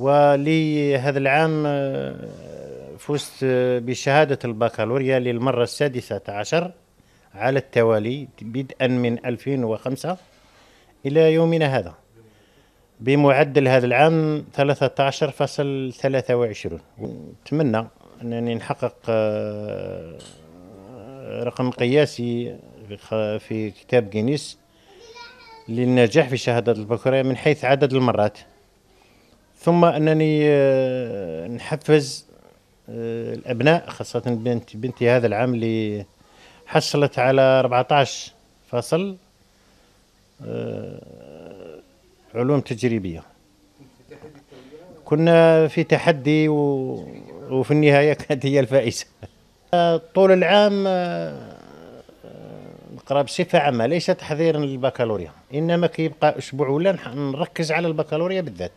ولي هذا العام آه، فزت بشهادة البكالوريا للمرة السادسة عشر على التوالي بدءا من 2005 إلى يومنا هذا بمعدل هذا العام 13.23 نتمنى أنني نحقق آه، رقم قياسي في كتاب جينيس للنجاح في شهادة البكالوريا من حيث عدد المرات ثم انني آه، نحفز آه، الابناء خاصه بنتي بنتي هذا العام اللي حصلت على 14 فصل آه، علوم تجريبيه كنا في تحدي و... وفي النهايه كانت هي الفائزه طول العام نقرا بصفه عامه ليس تحضيرا للبكالوريا انما كيبقى اسبوع ولا نركز على البكالوريا بالذات